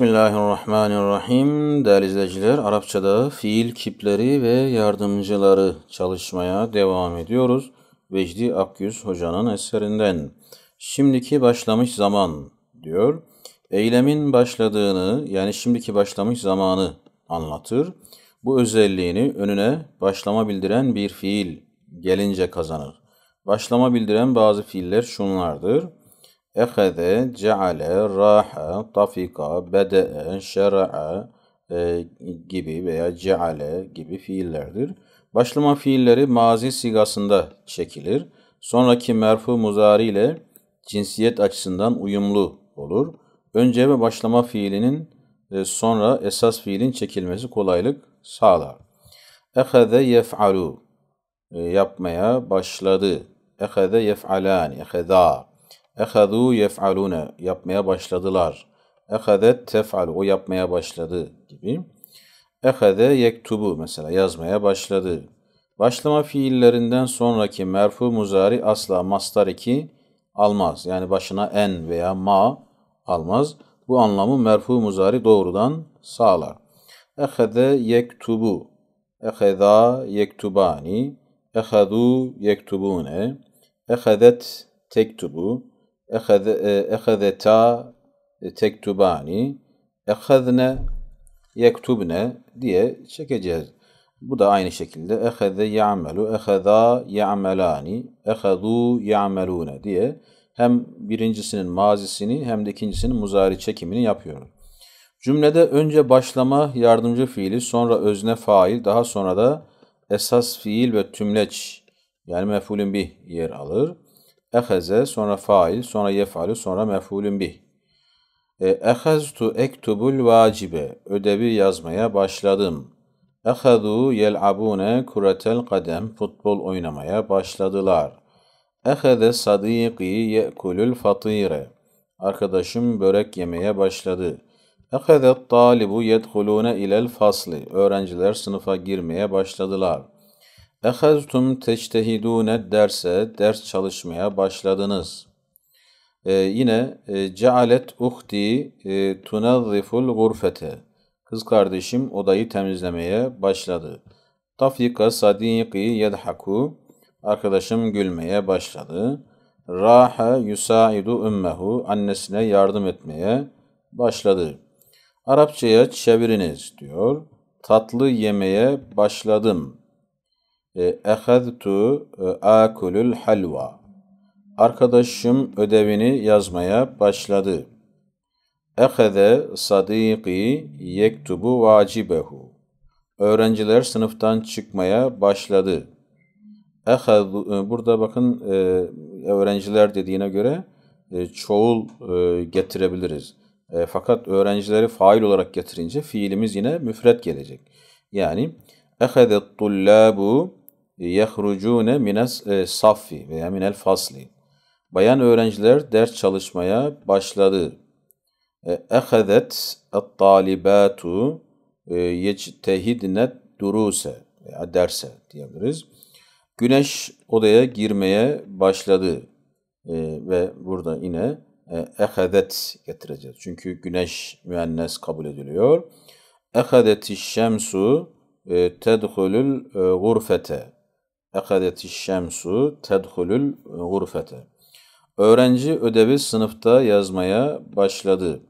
Bismillahirrahmanirrahim. Değerli izleyiciler, Arapçada fiil kipleri ve yardımcıları çalışmaya devam ediyoruz. Vecdi Akgüz Hoca'nın eserinden. Şimdiki başlamış zaman diyor. Eylemin başladığını yani şimdiki başlamış zamanı anlatır. Bu özelliğini önüne başlama bildiren bir fiil gelince kazanır. Başlama bildiren bazı fiiller şunlardır. أخذ جعل Raha, tafika, bede'e, şere'e gibi veya ceale gibi fiillerdir. Başlama fiilleri mazi sigasında çekilir. Sonraki merfu muzari ile cinsiyet açısından uyumlu olur. Önce ve başlama fiilinin e, sonra esas fiilin çekilmesi kolaylık sağlar. Ehade yef'alu e, yapmaya başladı. Ehade yef'alan, eheda Ehadu yef'alune yapmaya başladılar. Ehadet tef'al o yapmaya başladı gibi. Ehade yektubu mesela yazmaya başladı. Başlama fiillerinden sonraki merfu muzari asla mastar iki almaz. Yani başına en veya ma almaz. Bu anlamı merfu muzari doğrudan sağlar. Ehade yektubu, eheda yektubani, ehadu yektubune, ehadet tektubu, ehezeta tektubani ehezne yektubne diye çekeceğiz. Bu da aynı şekilde eheze ya'melu, eheza ya'melani, ehezu ya'melune diye hem birincisinin mazisini hem de ikincisinin muzari çekimini yapıyoruz. Cümlede önce başlama yardımcı fiili, sonra özne fail, daha sonra da esas fiil ve tümleç yani mefulün bir yer alır. Eheze sonra fail, sonra yefalu, sonra mef'ulün bih. Eheztu ektubul vacibe. Ödevi yazmaya başladım. Ehadu yel'abune kuratel kadem. Futbol oynamaya başladılar. Ehede sadiki ye'kulul fatire. Arkadaşım börek yemeye başladı. Ehede talibu yedhulune ilel fasli. Öğrenciler sınıfa girmeye başladılar.'' Eheztum teçtehidûne derse ders çalışmaya başladınız. Ee, yine e, cealet uhti e, tunazziful gurfete. Kız kardeşim odayı temizlemeye başladı. Tafika sadiki yedhaku. Arkadaşım gülmeye başladı. Raha yusaidu ümmehu. Annesine yardım etmeye başladı. Arapçaya çeviriniz diyor. Tatlı yemeye başladım.'' E, eheztu e, akulul halva. Arkadaşım ödevini yazmaya başladı. Eheze sadiki yektubu vacibehu. Öğrenciler sınıftan çıkmaya başladı. Ehezu, burada bakın e, öğrenciler dediğine göre çoğul getirebiliriz. Fakat öğrencileri fail olarak getirince fiilimiz yine müfret gelecek. Yani ehezet tullabu yehrucune mines safi veya minel fasli. Bayan öğrenciler ders çalışmaya başladı. Ehezet talibatu e, yectehidne duruse veya derse diyebiliriz. Güneş odaya girmeye başladı e, ve burada yine ehezet getireceğiz. Çünkü güneş müennes kabul ediliyor. Ehezeti şemsu e, tedhulül gurfete Ekadetiş şemsu tedhulül gurfete. Öğrenci ödevi sınıfta yazmaya başladı.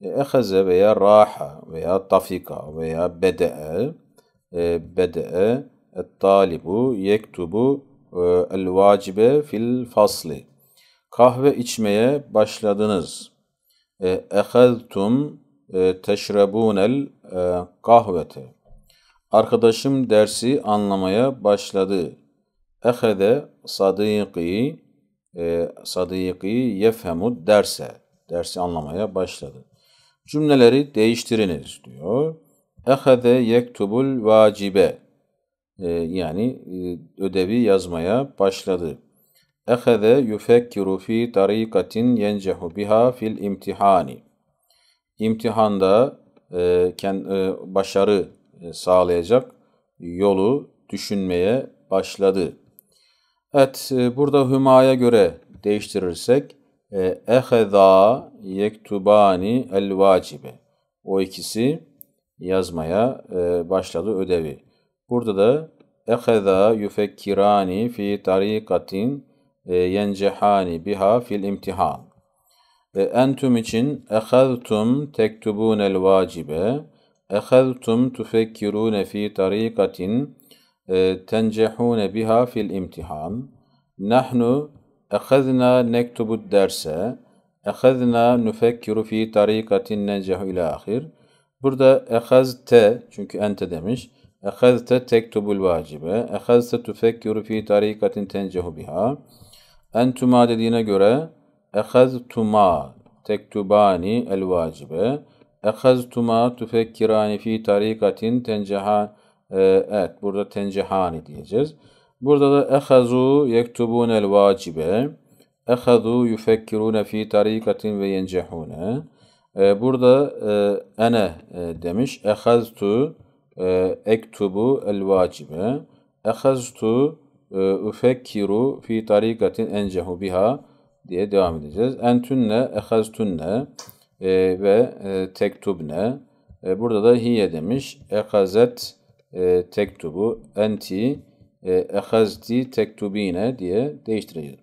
E, Ehaze veya raha veya tafika veya bede'e e, bede'e talibu yektubu e, el vacibe fil fasli. Kahve içmeye başladınız. Ehaztum teşrebunel kahvete. Arkadaşım dersi anlamaya başladı. Ehede sadiki e, sadiki yefhemu derse. Dersi anlamaya başladı. Cümleleri değiştiriniz diyor. Ehede yektubul vacibe. E, yani e, ödevi yazmaya başladı. Ehede yufekkiru fi tarikatin yencehu biha fil imtihani. İmtihanda e, kend, e, başarı e, sağlayacak yolu düşünmeye başladı. Evet, e, burada Hüma'ya göre değiştirirsek e, eheza yektubani el vacibe. O ikisi yazmaya başladı ödevi. Burada da eheza yufekkirani fi tarikatin yencehani biha fil imtihan. Entum için eheztum tektubunel vacibe. اَخَذْتُمْ تُفَكِّرُونَ ف۪ي طَر۪يقَةٍ تَنْجَحُونَ بِهَا فِي الْاِمْتِحَانِ نَحْنُ اَخَذْنَا نَكْتُبُ الدَّرْسَ اَخَذْنَا نُفَكِّرُ ف۪ي طَر۪يقَةٍ نَنْجَحُ اِلَى ahir. Burada اَخَذْتَ çünkü ente demiş. اَخَذْتَ tektubul vacibe. اَخَذْتَ tüfekkiru fi tarikatin tencehu biha. Entuma dediğine göre اَخَذْتُمَا tektubani el vacibe. Ehaztuma tufekkirani fi tarikatin tencehan evet burada tencehani diyeceğiz. Burada da ehazu yektubunel vacibe ehazu yufekkirune fi tarikatin ve yencehune burada e, ene e, demiş ehaztu e, ektubu el vacibe ehaztu fi tarikatin encehu biha diye devam edeceğiz. Entünne ehaztunne ehaztunne e, ve e, tektubne. E, burada da hiye demiş. Ekazet e, tektubu enti e, ehazdi tektubine diye değiştireceğiz.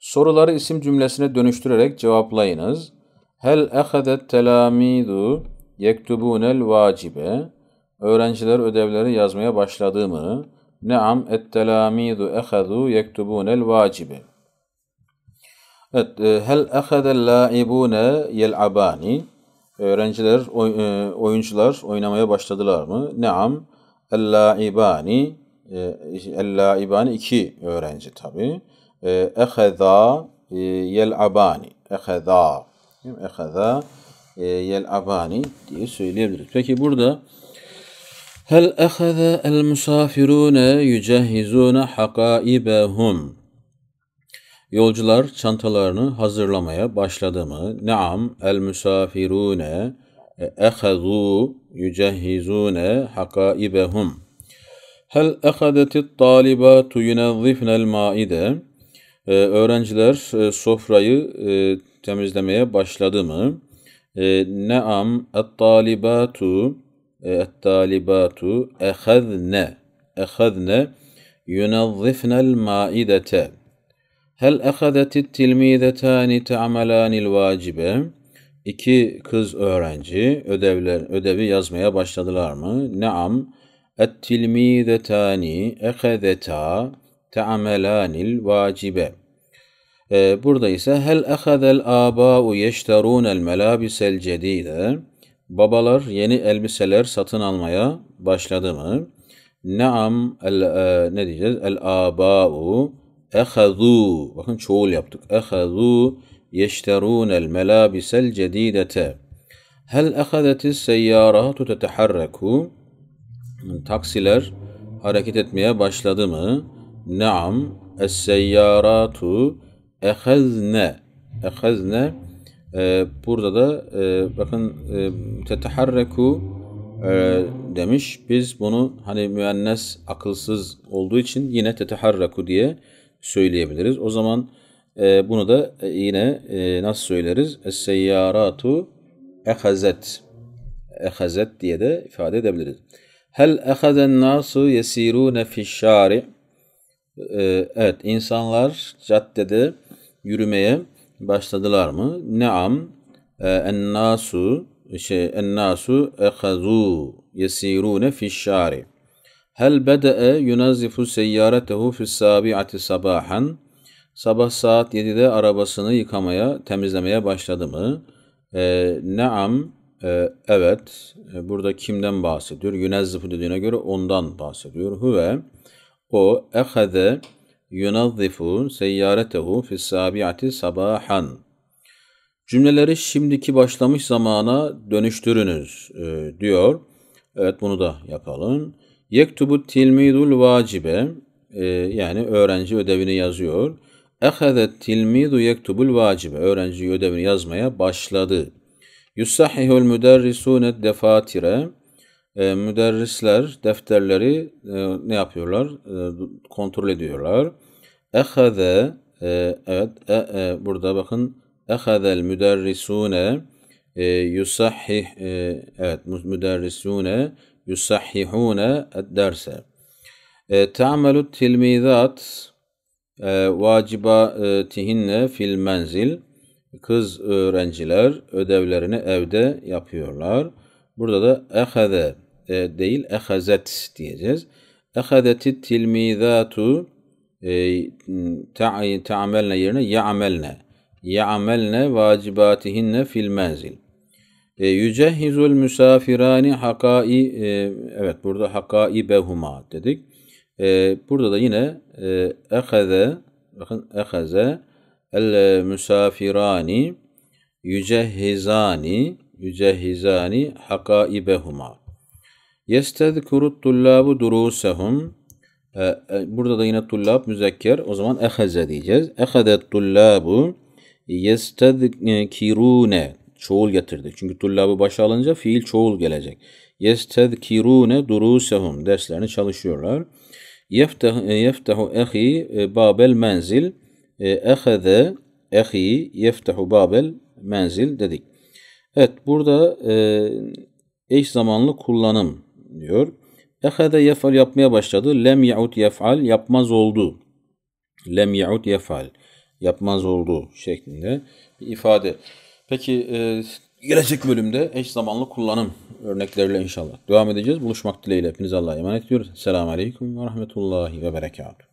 Soruları isim cümlesine dönüştürerek cevaplayınız. Hel ehadet telamidu yektubunel vacibe Öğrenciler ödevleri yazmaya başladı mı? Naam et telamidu ehadu yektubunel vacibe Evet, e, hel ahadel laibune yel'abani. Öğrenciler, e, oyuncular oynamaya başladılar mı? Neam, El laibani. El laibani iki öğrenci tabi. Eheza e, yel'abani. Eheza. Eheza yel'abani diye söyleyebiliriz. Peki burada Hel ehaze el musafirune yücehizune Yolcular çantalarını hazırlamaya başladı mı? Naam el müsafirune ehazu yücehizune hakaibehum. Hel ehadeti talibatu yunezzifnel maide. E, öğrenciler e, sofrayı e, temizlemeye başladı mı? Naam et talibatu et talibatu ehadne ehadne yunezzifnel maidete. Hel ehadetit tilmizetani te'amelanil vacibe? İki kız öğrenci ödevler, ödevi yazmaya başladılar mı? Naam. Et tilmizetani ehadeta te'amelanil vacibe. Ee, burada ise hel ehadel aba'u yeşterunel melabisel cedide. Babalar yeni elbiseler satın almaya başladı mı? Naam el, e, ne diyeceğiz? El aba'u Ehazû. Bakın çoğul yaptık. Ehazû yeşterûnel melâbisel cedîdete. Hel ehadetis seyyârâtu teteharrekû. Taksiler hareket etmeye başladı mı? Naam. Es seyyârâtu ehezne. Ehezne. burada da e, bakın e, e, demiş. Biz bunu hani müennes akılsız olduğu için yine teteharreku diye söyleyebiliriz. O zaman e, bunu da e, yine e, nasıl söyleriz? Es-seyyaratu ehazet. Ehazet diye de ifade edebiliriz. Hel ehazen nasu yesirune fişşari. E, evet, insanlar caddede yürümeye başladılar mı? Neam e, en nasu, şey, en nasu ehazu yesirune fişşari. Hel bede'e yunazifu seyyaretehu fissabi'ati sabahan. Sabah saat 7'de arabasını yıkamaya, temizlemeye başladı mı? E, neam, e, evet. E, burada kimden bahsediyor? Yunazifu dediğine göre ondan bahsediyor. Huve, o ehade yunazifu seyyaretehu fissabi'ati sabahan. Cümleleri şimdiki başlamış zamana dönüştürünüz e, diyor. Evet bunu da yapalım. Yektubu tilmidul vacibe e, yani öğrenci ödevini yazıyor. Ehezet tilmidu yektubul vacibe öğrenci ödevini yazmaya başladı. Yusahihul müderrisune defatire e, müderrisler defterleri e, ne yapıyorlar? E, kontrol ediyorlar. Ehaze e, evet e, e, burada bakın ehazel müderrisune e, yusahih e, evet müderrisune yussahihune derse. E, Te'amelü tilmizat e, vacibatihinne e, fil menzil. Kız öğrenciler ödevlerini evde yapıyorlar. Burada da ehede e, değil ehezet diyeceğiz. Ehedeti tilmizatu e, ta'amelne yerine ya'melne. Ya'melne vacibatihinne fil menzil. E, yücehizul müsafirani hakai e, evet burada hakai behuma dedik. E, burada da yine e, ehaze bakın ehaze el misafirani yücehizani yücehizani hakaibehuma yestezkurut tullabu durusahum e, burada da yine tullab müzekker o zaman ehaze diyeceğiz. Ehadet tullabu yestezkirune çoğul getirdi. Çünkü tullabı başa alınca fiil çoğul gelecek. Yestezkirune durusehum. Derslerini çalışıyorlar. Yeftehu e, ehi e, babel menzil. E, eheze ehi yeftehu babel menzil dedik. Evet burada eş zamanlı kullanım diyor. Ehede yefal yapmaya başladı. Lem yaud yefal yapmaz oldu. Lem yaud yefal yapmaz oldu şeklinde bir ifade. Peki e, gelecek bölümde eş zamanlı kullanım örnekleriyle inşallah devam edeceğiz. Buluşmak dileğiyle hepinize Allah'a emanet ediyoruz. Selamun Aleyküm ve Rahmetullahi ve Berekatuhu.